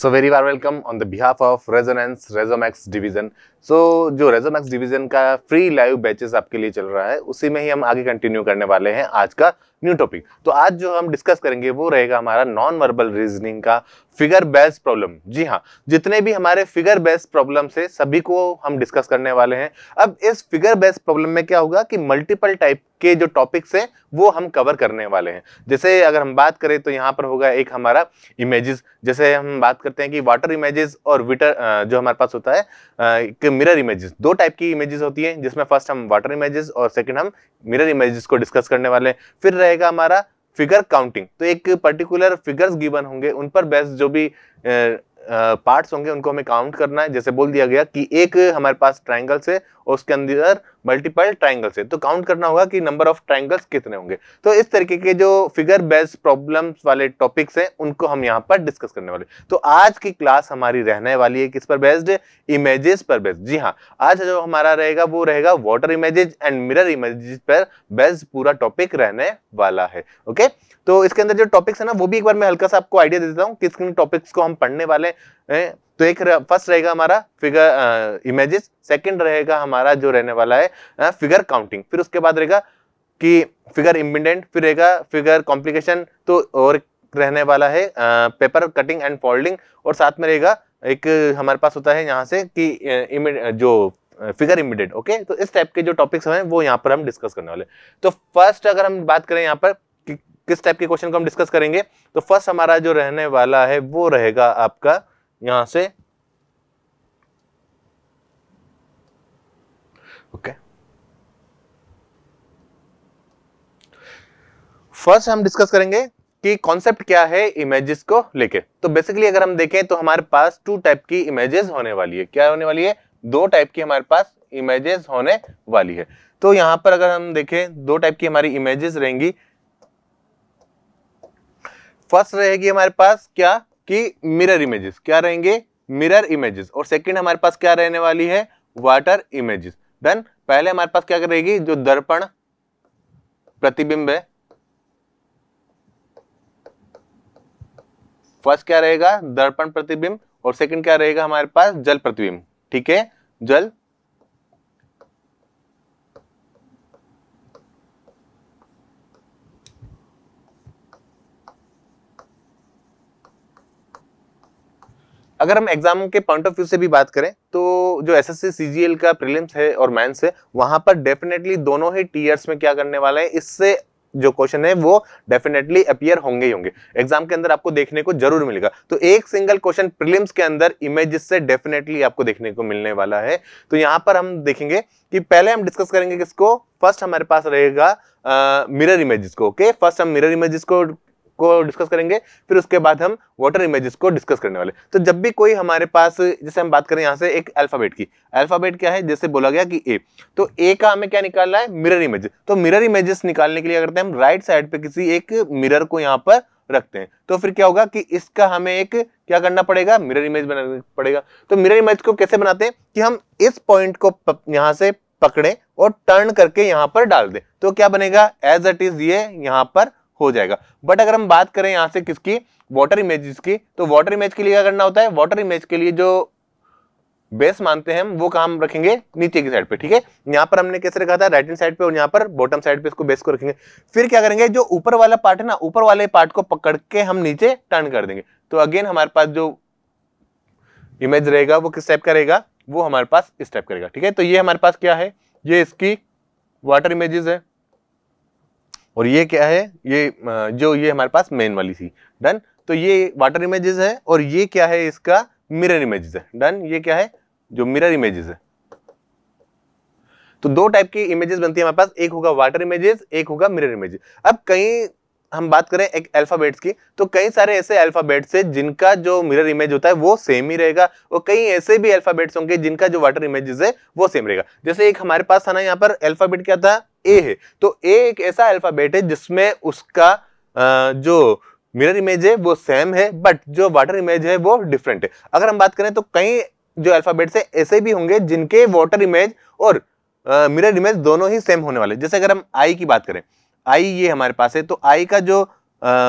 So very warm welcome on the behalf of Resonance Resomax division so जो Resomax division का free live batches आपके लिए चल रहा है उसी में ही हम आगे कंटिन्यू करने वाले हैं आज का न्यू टॉपिक तो आज जो हम डिस्कस करेंगे वो रहेगा हमारा नॉन वर्बल रीजनिंग का फिगर बेस प्रॉब्लम जी हाँ जितने भी हमारे फिगर बेस प्रॉब्लम से सभी को हम डिस्कस करने वाले हैं अब इस फिगर बेस प्रॉब्लम में क्या होगा कि मल्टीपल टाइप के जो टॉपिक्स हैं वो हम कवर करने वाले हैं जैसे अगर हम बात करें तो यहाँ पर होगा एक हमारा इमेजेस जैसे हम बात करते हैं कि वाटर इमेजेस और विटर जो हमारे पास होता है एक मिरर इमेजेस दो टाइप की इमेजेस होती हैं जिसमें फर्स्ट हम वाटर इमेजेस और सेकंड हम मिरर इमेजेस को डिस्कस करने वाले हैं फिर रहे रहेगा हमारा फिगर काउंटिंग तो एक पर्टिकुलर फिगर्स गिवन होंगे उन पर बेस्ट जो भी पार्ट्स होंगे उनको हमें काउंट करना है जैसे बोल दिया गया कि एक हमारे पास ट्राइंगल्स है और उसके अंदर मल्टीपल ट्राइंगल्स है तो काउंट करना होगा कि नंबर ऑफ ट्राइंगल्स कितने होंगे तो इस तरीके के जो फिगर बेस्ड प्रॉब्लम्स वाले टॉपिक्स हैं उनको हम यहाँ पर डिस्कस करने वाले तो आज की क्लास हमारी रहने वाली है किस पर बेस्ड इमेजेस पर बेस्ड जी हाँ आज जो हमारा रहेगा वो रहेगा water images and mirror image पर बेस्ड पूरा टॉपिक रहने वाला है ओके तो इसके अंदर जो टॉपिक्स है ना वो भी एक बार मैं हल्का सा आपको आइडिया दे देता हूँ किस किन टॉपिक्स को हम पढ़ने वाले हैं तो एक फर्स्ट रहेगा हमारा फिगर इमेजेस सेकंड रहेगा हमारा जो रहने वाला है फिगर काउंटिंग फिर उसके बाद रहेगा कि फिगर इम्बिडेंट फिर रहेगा फिगर कॉम्प्लिकेशन तो और रहने वाला है पेपर कटिंग एंड फोल्डिंग और साथ में रहेगा एक हमारे पास होता है यहाँ से कि जो फिगर इमिडिएट ओके तो इस टाइप के जो टॉपिक्स हैं वो यहाँ पर हम डिस्कस करने वाले तो फर्स्ट अगर हम बात करें यहाँ पर कि किस टाइप के क्वेश्चन को हम डिस्कस करेंगे तो फर्स्ट हमारा जो रहने वाला है वो रहेगा आपका यहां से ओके okay. फर्स्ट हम डिस्कस करेंगे कि कॉन्सेप्ट क्या है इमेजेस को लेके तो बेसिकली अगर हम देखें तो हमारे पास टू टाइप की इमेजेस होने वाली है क्या होने वाली है दो टाइप की हमारे पास इमेजेस होने वाली है तो यहां पर अगर हम देखें दो टाइप की हमारी इमेजेस रहेंगी फर्स्ट रहेगी हमारे पास क्या कि मिरर इमेजेस क्या रहेंगे मिरर इमेजेस और सेकंड हमारे पास क्या रहने वाली है वाटर इमेजेस देन पहले हमारे पास क्या रहेगी जो दर्पण प्रतिबिंब है फर्स्ट क्या रहेगा दर्पण प्रतिबिंब और सेकंड क्या रहेगा हमारे पास जल प्रतिबिंब ठीक है जल अगर हम एग्जाम के पॉइंट ऑफ व्यू से भी बात करें तो जो एस एस का प्रीलिम्स है और मैंस है वहाँ पर डेफिनेटली दोनों ही टीयर्स में क्या करने वाला है इससे जो क्वेश्चन है वो डेफिनेटली अपियर होंगे ही होंगे एग्जाम के अंदर आपको देखने को जरूर मिलेगा तो एक सिंगल क्वेश्चन प्रीलिम्स के अंदर इमेजेस से डेफिनेटली आपको देखने को मिलने वाला है तो यहाँ पर हम देखेंगे कि पहले हम डिस्कस करेंगे किसको फर्स्ट हमारे पास रहेगा मिरर इमेजेस को ओके फर्स्ट हम मिरर इमेजेस को को डिस्कस करेंगे फिर उसके बाद हम वाटर इमेजेस को डिस्कस करने वाले तो जब भी कोई हमारे पास जैसे हम बात करें यहाँ से एक अल्फ़ाबेट की अल्फ़ाबेट क्या है जैसे बोला गया कि ए तो ए का हमें क्या निकालना है मिरर इमेज तो मिरर इमेजेस निकालने के लिए करते हैं हम राइट साइड पर किसी एक मिरर को यहाँ पर रखते हैं तो फिर क्या होगा कि इसका हमें एक क्या करना पड़ेगा मिरर इमेज बनाना पड़ेगा तो मिरर इमेज को कैसे बनाते हैं कि हम इस पॉइंट को यहाँ से पकड़े और टर्न करके यहाँ पर डाल दे तो क्या बनेगा एज इट इज ये यहाँ पर हो जाएगा बट अगर हम बात करें यहाँ से किसकी वाटर इमेज की तो वाटर इमेज के लिए क्या करना होता है वाटर इमेज के लिए जो बेस मानते हैं हम वो काम रखेंगे नीचे की साइड पे ठीक है यहाँ पर हमने कैसे रखा था राइट हैंड साइड पे और यहाँ पर बॉटम साइड पे इसको बेस को रखेंगे फिर क्या करेंगे जो ऊपर वाला पार्ट है ना ऊपर वाले पार्ट को पकड़ के हम नीचे टर्न कर देंगे तो अगेन हमारे पास जो इमेज रहेगा वो किस टाइप का रहेगा वो हमारे पास इस टाइप करेगा ठीक है तो ये हमारे पास क्या है ये इसकी वाटर इमेजेस है और ये क्या है ये जो ये हमारे पास मेन वाली थी डन तो ये वाटर इमेजेस है और ये क्या है इसका मिरर इमेजेस है डन ये क्या है जो मिरर इमेजेस है तो दो टाइप की इमेजेस बनती है हमारे पास एक होगा वाटर इमेजेस एक होगा मिरर इमेजेस अब कई हम बात करें एक अल्फ़ाबेट्स की तो कई सारे ऐसे अल्फ़ाबेट्स है जिनका जो मिरर इमेज होता है वो सेम ही रहेगा और कई ऐसे भी अल्फ़ाबेट्स होंगे जिनका जो वाटर इमेजेस है वो सेम रहेगा जैसे एक हमारे पास था ना यहाँ पर अल्फ़ाबेट क्या था ए है तो ए एक ऐसा अल्फ़ाबेट है जिसमें उसका जो मिरर इमेज है वो सेम है बट जो वाटर इमेज है वो डिफरेंट है अगर हम बात करें तो कई जो अल्फाबेट है ऐसे भी होंगे जिनके वाटर इमेज और मिरर इमेज दोनों ही सेम होने वाले जैसे अगर हम आई की बात करें आई ये हमारे पास है तो आई का जो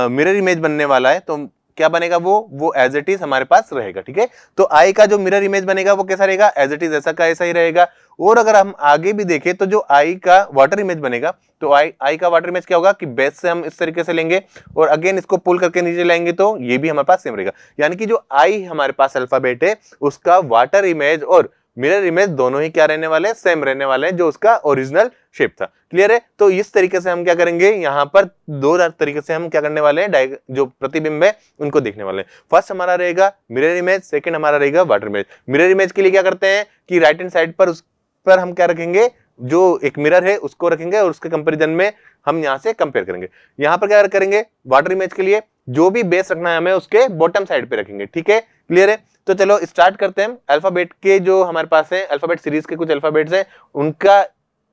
मिरर इमेज बनने वाला है तो क्या बनेगा वो वो एज इट इज हमारे पास रहेगा ठीक है तो आई का जो मिरर इमेज बनेगा वो कैसा रहेगा एज इट इज ऐसा का ऐसा ही रहेगा और अगर हम आगे भी देखें तो जो आई का वाटर इमेज बनेगा तो आई आई का वाटर इमेज क्या होगा कि बेस से हम इस तरीके से लेंगे और अगेन इसको पुल करके नीचे लाएंगे तो ये भी हमारे पास सेम रहेगा यानी कि जो आई हमारे पास अल्फाबेट है उसका वाटर इमेज और मिरर इमेज दोनों ही क्या रहने वाले हैं सेम रहने वाले हैं जो उसका ओरिजिनल शेप था क्लियर है तो इस तरीके से हम क्या करेंगे यहाँ पर दो तरीके से हम क्या करने वाले हैं जो प्रतिबिंब है उनको देखने वाले हैं फर्स्ट हमारा रहेगा मिरर इमेज सेकंड हमारा रहेगा वाटर इमेज मिरर इमेज के लिए क्या करते हैं कि राइट एंड साइड पर उस पर हम क्या रखेंगे जो एक मिरर है उसको रखेंगे और उसके कंपेरिजन में हम यहाँ से कंपेयर करेंगे यहाँ पर क्या करेंगे वाटर इमेज के लिए जो भी बेस रखना है हमें उसके बॉटम साइड पर रखेंगे ठीक है क्लियर है तो चलो स्टार्ट करते हैं अल्फाबेट के जो हमारे पास है अल्फाबेट सीरीज के कुछ अल्फाबेट्स हैं उनका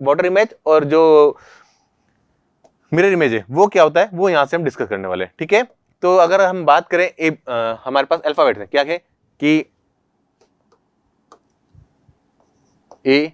वॉटर इमेज और जो मिरर इमेज है वो क्या होता है वो यहाँ से हम डिस्कस करने वाले हैं ठीक है तो अगर हम बात करें ए, आ, हमारे पास अल्फाबेट है क्या है कि ए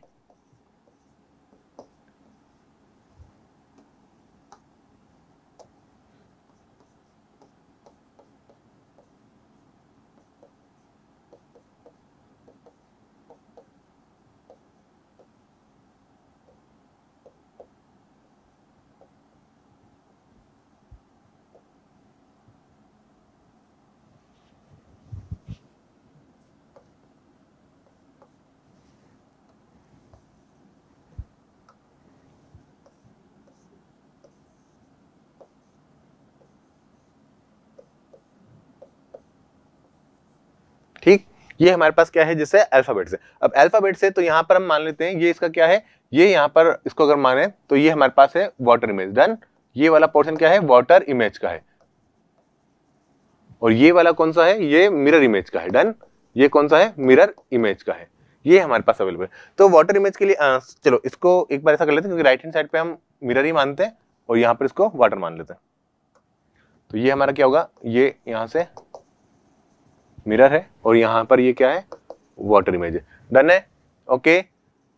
ये हमारे पास क्या है जिससे अल्फाबेट से अब अल्फाबेट से तो यहाँ पर हम मान लेते हैं ये इसका क्या है ये यहाँ पर इसको अगर माने तो ये हमारे पास है वाटर इमेज डन ये वाला पोर्शन क्या है वाटर इमेज का है और ये वाला कौन सा है ये मिरर इमेज का है डन ये कौन सा है मिरर इमेज का है ये हमारे पास अवेलेबल है तो वाटर इमेज के लिए आ, चलो इसको एक बार ऐसा कर लेते हैं क्योंकि राइट हैंड साइड पे हम मिरर ही मानते हैं और यहाँ पर इसको वाटर मान लेते हैं तो ये हमारा क्या होगा ये यहाँ से मिरर है और यहाँ पर ये क्या है वाटर इमेज डन है ओके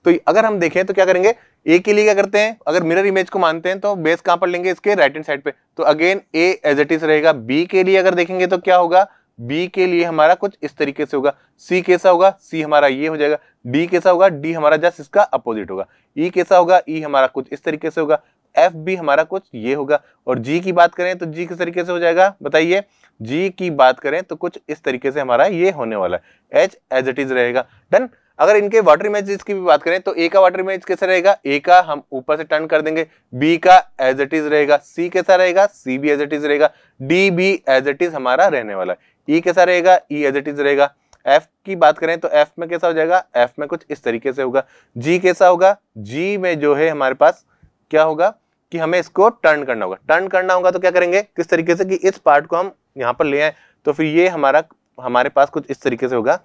तो अगर हम देखें तो क्या करेंगे ए के लिए क्या करते हैं अगर मिरर इमेज को मानते हैं तो बेस कहां पर लेंगे इसके राइट हैंड साइड पे तो again A as it is रहेगा बी के लिए अगर देखेंगे तो क्या होगा बी के लिए हमारा कुछ इस तरीके से होगा सी कैसा होगा सी हमारा ये हो जाएगा डी कैसा होगा डी हमारा जस्ट इसका अपोजिट होगा ई e कैसा होगा ई e हमारा कुछ इस तरीके से होगा एफ भी हमारा कुछ ये होगा और जी की बात करें तो जी किस तरीके से हो जाएगा बताइए जी की बात करें तो कुछ इस तरीके से हमारा ये होने वाला है एच एज इट इज रहेगा डन अगर इनके वाटर इमेज की भी बात करें तो ए का वाटर इमेज कैसा रहेगा ए का हम ऊपर से टर्न कर देंगे बी का एज इट इज रहेगा सी कैसा रहेगा सी भी एज इट इज रहेगा D B as it is हमारा रहने वाला है ई e कैसा रहेगा ई एज इट इज रहेगा एफ की बात करें तो एफ में कैसा हो जाएगा एफ में कुछ इस तरीके से होगा जी कैसा होगा जी में जो है हमारे पास क्या होगा कि हमें इसको टर्न करना होगा टर्न करना होगा तो क्या करेंगे किस तरीके से कि इस पार्ट को हम यहाँ पर ले आए तो फिर ये हमारा हमारे पास कुछ इस तरीके से होगा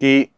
कि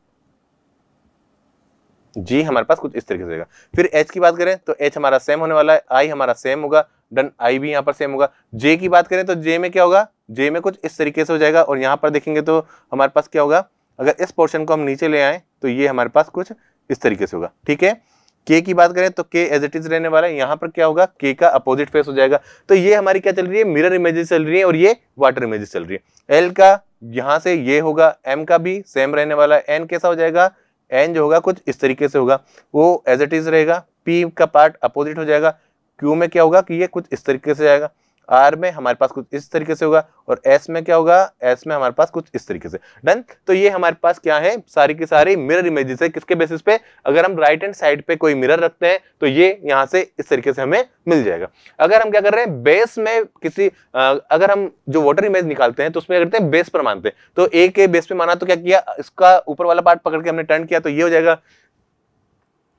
जी हमारे पास कुछ इस तरीके से होगा फिर एच की बात करें तो एच हमारा सेम होने वाला है आई हमारा सेम होगा डन आई भी यहाँ पर सेम होगा जे की बात करें तो जे में क्या होगा जे में कुछ इस तरीके से हो जाएगा और यहाँ पर देखेंगे तो हमारे पास क्या होगा अगर इस पोर्शन को हम नीचे ले आए तो ये हमारे पास कुछ इस तरीके से होगा ठीक है के की बात करें तो के एज इट इज रहने वाला है यहाँ पर क्या होगा के का अपोजिट फेस हो जाएगा तो ये हमारी क्या चल रही है मिरर इमेजेस चल रही है और ये वाटर इमेजेस चल रही है एल का यहाँ से ये होगा एम का भी सेम रहने वाला है एन कैसा हो जाएगा एन जो होगा कुछ इस तरीके से होगा वो एज इट इज रहेगा पी का पार्ट अपोजिट हो जाएगा क्यू में क्या होगा कि ये कुछ इस तरीके से जाएगा आर में हमारे पास कुछ इस तरीके से होगा और एस में क्या होगा एस में हमारे पास कुछ इस तरीके से डन तो ये हमारे पास क्या है सारी की सारी मिरर इमेजेस है किसके बेसिस पे अगर हम राइट हैंड साइड पे कोई मिरर रखते हैं तो ये यहाँ से इस तरीके से हमें मिल जाएगा अगर हम क्या कर रहे हैं बेस में किसी अगर हम जो वॉटर इमेज निकालते हैं तो उसमें करते हैं बेस पर मानते हैं तो ए के बेस पे माना तो क्या किया इसका ऊपर वाला पार्ट पकड़ के हमने टर्न किया तो ये हो जाएगा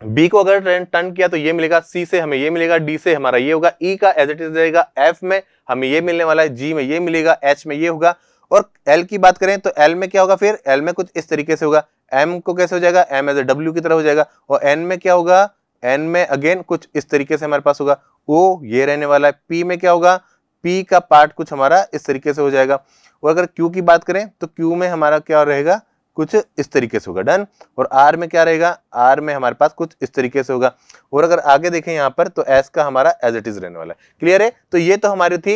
बी को अगर टर्न किया तो ये मिलेगा सी से हमें ये मिलेगा डी से हमारा ये होगा ई e का एज इट इज रहेगा एफ में हमें ये मिलने वाला है जी में ये मिलेगा एच में ये होगा और एल की बात करें तो एल में क्या होगा फिर एल में कुछ इस तरीके से होगा एम को कैसे हो जाएगा एम एज ए डब्ल्यू की तरह हो जाएगा और एन में क्या होगा एन में अगेन कुछ इस तरीके से हमारे पास होगा ओ ये रहने वाला है पी में क्या होगा पी का पार्ट कुछ हमारा इस तरीके से हो जाएगा और अगर क्यू की बात करें तो क्यू में हमारा क्या रहेगा कुछ इस तरीके से होगा डन और आर में क्या रहेगा आर में हमारे पास कुछ इस तरीके से होगा और अगर आगे देखें यहाँ पर तो एस का हमारा एज इट इज रहने वाला है क्लियर है तो ये तो हमारी थी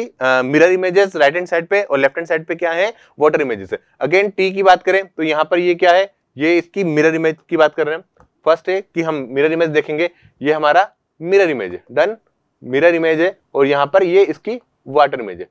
mirror images right hand side पे और लेफ्ट हैंड साइड पे क्या है वाटर इमेजेस है अगेन टी की बात करें तो यहाँ पर ये क्या है ये इसकी मिरर इमेज की बात कर रहे हैं फर्स्ट है कि हम मिरर इमेज देखेंगे ये हमारा मिरर इमेज है डन मिरर इमेज है और यहाँ पर ये इसकी वाटर इमेज है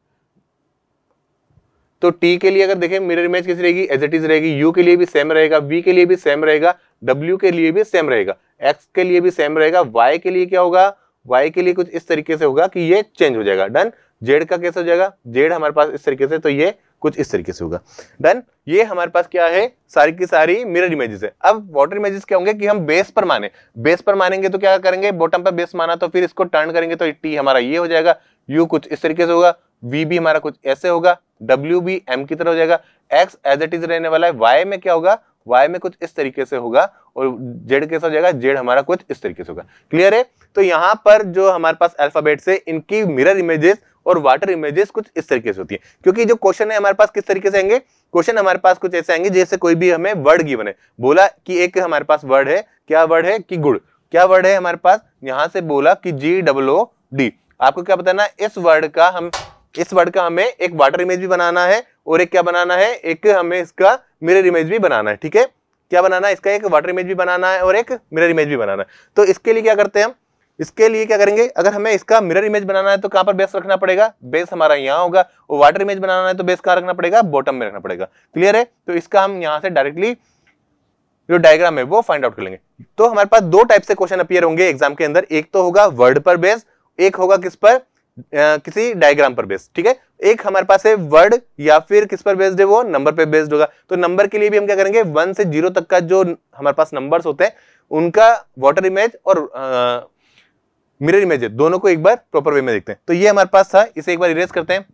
तो टी के लिए अगर देखें मिरर इमेज कैसी रहेगी एज इट इज रहेगी यू के लिए भी सेम रहेगा वी के लिए भी सेम रहेगा डब्ल्यू के लिए भी सेम रहेगा एक्स के लिए भी सेम रहेगा वाई के लिए क्या होगा वाई के लिए कुछ इस तरीके से होगा कि ये चेंज हो जाएगा डन जेड का कैसे हो जाएगा जेड हमारे पास इस तरीके से तो ये कुछ इस तरीके से होगा डन ये हमारे पास क्या है सारी की सारी मिरर इमेजेस है अब वाटर इमेजेस क्या होंगे कि हम बेस पर माने बेस पर मानेंगे तो क्या करेंगे बॉटम पर बेस माना तो फिर इसको टर्न करेंगे तो टी हमारा ये हो जाएगा यू कुछ इस तरीके से होगा वी भी हमारा कुछ ऐसे होगा डब्ल्यू भी एम की तरह हो जाएगा एक्स एज इट इज रहने वाला है वाई में क्या होगा वाई में कुछ इस तरीके से होगा और जेड कैसा हो जाएगा जेड हमारा कुछ इस तरीके से होगा क्लियर है तो यहाँ पर जो हमारे पास अल्फाबेट से इनकी मिरर इमेजेस और वाटर इमेजेस कुछ इस तरीके से होती है क्योंकि जो क्वेश्चन है हमारे पास किस तरीके से आएंगे क्वेश्चन हमारे पास कुछ ऐसे आएंगे जैसे कोई भी हमें वर्ड गिवन है बोला कि एक हमारे पास वर्ड है क्या वर्ड है कि गुड़ क्या वर्ड है हमारे पास यहाँ से बोला कि जी डब्लो डी आपको क्या बताना इस वर्ड का हम इस वर्ड का हमें एक वाटर इमेज भी बनाना है और एक क्या बनाना है एक हमें इसका मिरर इमेज भी बनाना है ठीक है क्या बनाना है इसका एक वाटर इमेज भी बनाना है और एक मिरर इमेज भी बनाना है तो इसके लिए क्या करते हैं हम इसके लिए क्या करेंगे अगर हमें इसका मिरर इमेज बनाना है तो कहां पर बेस रखना पड़ेगा बेस हमारा यहाँ होगा और वाटर इमेज बनाना है तो बेस कहाँ रखना पड़ेगा बॉटम में रखना पड़ेगा क्लियर है तो इसका हम यहाँ से डायरेक्टली जो डायग्राम है वो फाइंड आउट कर लेंगे तो हमारे पास दो टाइप से क्वेश्चन अपियर होंगे एग्जाम के अंदर एक तो होगा वर्ड पर बेस एक होगा किस पर किसी डायग्राम पर बेस्ड ठीक है एक हमारे पास है वर्ड या फिर किस पर बेस्ड है वो नंबर पे बेस्ड होगा तो नंबर के लिए भी हम क्या करेंगे वन से जीरो तक का जो हमारे पास नंबर्स होते हैं उनका वाटर इमेज और मिरर इमेज दोनों को एक बार प्रॉपर वे में देखते हैं तो ये हमारे पास था इसे एक बार इरेज करते हैं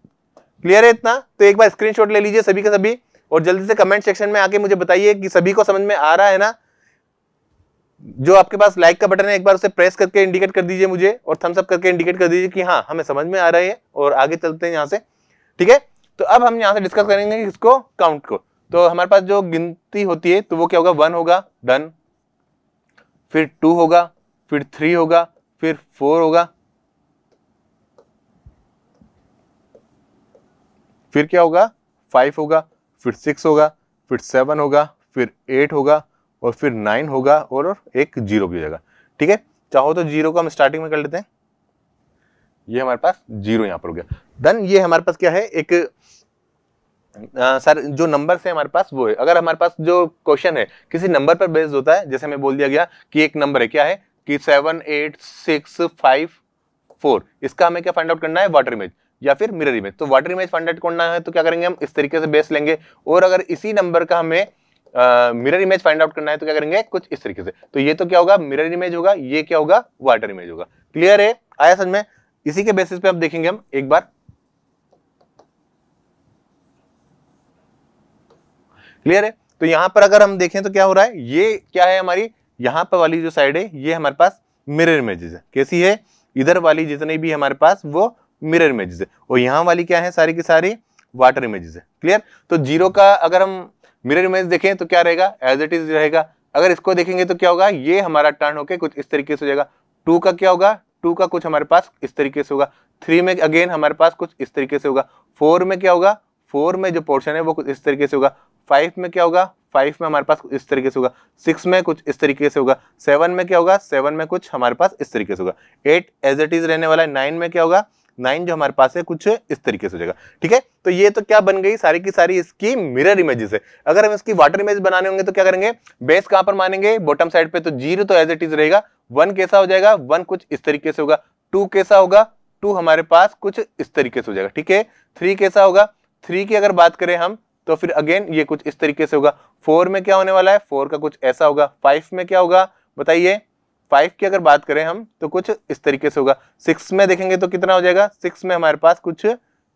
क्लियर है इतना तो एक बार स्क्रीनशॉट ले लीजिए सभी के सभी और जल्दी से कमेंट सेक्शन में आके मुझे बताइए कि सभी को समझ में आ रहा है ना जो आपके पास लाइक का बटन है एक बार उसे प्रेस करके इंडिकेट कर दीजिए मुझे और थम्स अप करके इंडिकेट कर दीजिए कि हाँ हमें समझ में आ रहा है और आगे चलते हैं यहाँ से ठीक है तो अब हम यहाँ से डिस्कस करेंगे इसको काउंट को तो हमारे पास जो गिनती होती है तो वो क्या होगा वन होगा डन फिर टू होगा फिर थ्री होगा फिर फोर होगा फिर क्या होगा फाइव होगा फिर सिक्स होगा फिर सेवन होगा फिर एट होगा और फिर नाइन होगा और, एक जीरो हो जाएगा ठीक है चाहो तो जीरो को हम स्टार्टिंग में कर लेते हैं ये हमारे पास जीरो यहाँ पर हो गया देन ये हमारे पास क्या है एक आ, सर जो नंबर है हमारे पास वो है अगर हमारे पास जो क्वेश्चन है किसी नंबर पर बेस्ड होता है जैसे हमें बोल दिया गया कि एक नंबर है क्या है कि seven eight six five four इसका हमें क्या फाइंड आउट करना है वाटर इमेज या फिर मिरर इमेज तो वाटर इमेज फाइंड आउट करना है तो क्या करेंगे हम इस तरीके से बेस लेंगे और अगर इसी नंबर का हमें मिरर इमेज फाइंड आउट करना है तो क्या करेंगे कुछ इस तरीके से तो ये तो क्या होगा मिरर इमेज होगा ये क्या होगा वाटर इमेज होगा क्लियर है आया समझ में इसी के बेसिस पे अब देखेंगे हम एक बार क्लियर है तो यहां पर अगर हम देखें तो क्या हो रहा है ये क्या है हमारी यहां पर वाली जो साइड है ये हमारे पास मिरर इमेजेस है कैसी है इधर वाली जितनी भी हमारे पास वो मिरर इमेजेस है और यहां वाली क्या है सारी की सारी वाटर इमेजेस है क्लियर तो जीरो का अगर हम मिरर इमेज देखें तो क्या रहेगा एज इट इज रहेगा अगर इसको देखेंगे तो क्या होगा ये हमारा टर्न होके कुछ इस तरीके से हो जाएगा टू का क्या होगा टू का कुछ हमारे पास इस तरीके से होगा थ्री में अगेन हमारे पास कुछ इस तरीके से होगा फोर में क्या होगा फोर में जो पोर्शन है वो कुछ इस तरीके से होगा फाइव में क्या होगा फाइव में हमारे पास इस तरीके से होगा सिक्स में कुछ इस तरीके से होगा सेवन में क्या होगा सेवन में कुछ हमारे पास इस तरीके से होगा एट एज इट इज रहने वाला है नाइन में क्या होगा नाइन जो हमारे पास है कुछ इस तरीके से हो जाएगा ठीक है तो ये तो क्या बन गई सारी की सारी इसकी मिरर इमेजेस है अगर हम इसकी वाटर इमेज बनाने होंगे तो क्या करेंगे बेस कहां पर मानेंगे बॉटम साइड पे तो जीरो तो एज इट इज रहेगा वन कैसा हो जाएगा वन कुछ इस तरीके से होगा टू कैसा होगा टू हमारे पास कुछ इस तरीके से हो जाएगा ठीक है थ्री कैसा होगा थ्री की अगर बात करें हम तो फिर अगेन ये कुछ इस तरीके से होगा फोर में क्या होने वाला है फोर का कुछ ऐसा होगा फाइव में क्या होगा बताइए फाइव की अगर बात करें हम तो कुछ इस तरीके से होगा सिक्स में देखेंगे तो कितना हो जाएगा सिक्स में हमारे पास कुछ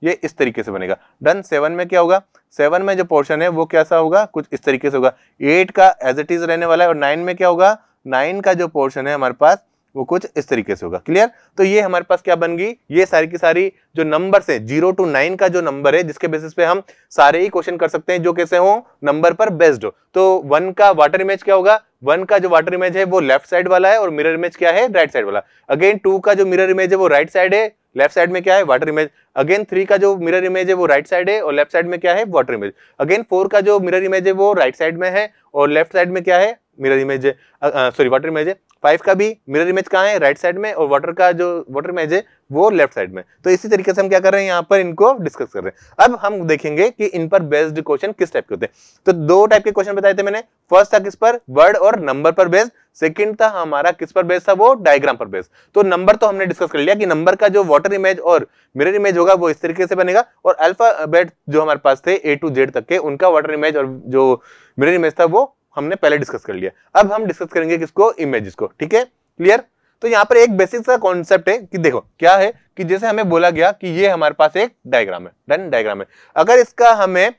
ये इस तरीके से बनेगा डन सेवन में क्या होगा सेवन में जो पोर्शन है वो कैसा होगा कुछ इस तरीके से होगा एट का एज इट इज रहने वाला है और नाइन में क्या होगा नाइन का जो पोर्शन है हमारे पास वो कुछ इस तरीके से होगा क्लियर तो ये हमारे पास क्या बन गई ये सारी की सारी जो नंबर से जीरो टू नाइन का जो नंबर है जिसके बेसिस पे हम सारे ही क्वेश्चन कर सकते हैं जो कैसे हो नंबर पर बेस्ड हो तो वन का वाटर इमेज क्या होगा वन का जो वाटर इमेज है वो लेफ्ट साइड वाला है और मिरर इमेज क्या है राइट साइड वाला अगेन टू का जो मिरर इमेज है वो राइट साइड है लेफ्ट साइड में क्या है वाटर इमेज अगेन थ्री का जो मिरर इमेज है वो राइट साइड है और लेफ्ट साइड में क्या है वाटर इमेज अगेन फोर का जो मिरर इमेज है वो राइट साइड में है और लेफ्ट साइड में क्या है mirror image sorry water image है फाइव का भी मिरर इमेज कहाँ है राइट साइड में और वाटर का जो वाटर इमेज है वो लेफ्ट साइड में तो इसी तरीके से हम क्या कर रहे हैं यहाँ पर इनको डिस्कस कर रहे हैं अब हम देखेंगे कि इन पर बेस्ड क्वेश्चन किस टाइप के होते हैं तो दो टाइप के क्वेश्चन बताए थे मैंने फर्स्ट था किस पर वर्ड और नंबर पर बेस्ड सेकंड था हमारा किस पर बेस्ड था वो डायग्राम पर बेस्ड तो नंबर तो हमने डिस्कस कर लिया कि नंबर का जो वाटर इमेज और मिरर इमेज होगा वो इस तरीके से बनेगा और अल्फाबेट जो हमारे पास थे ए टू जेड तक के उनका वाटर इमेज और जो मिरर इमेज था वो हमने पहले डिस्कस कर लिया अब हम डिस्कस करेंगे किसको इमेजेस को ठीक है क्लियर तो यहाँ पर एक बेसिक सा कॉन्सेप्ट है कि देखो क्या है कि जैसे हमें बोला गया कि ये हमारे पास एक डायग्राम है डन डायग्राम है अगर इसका हमें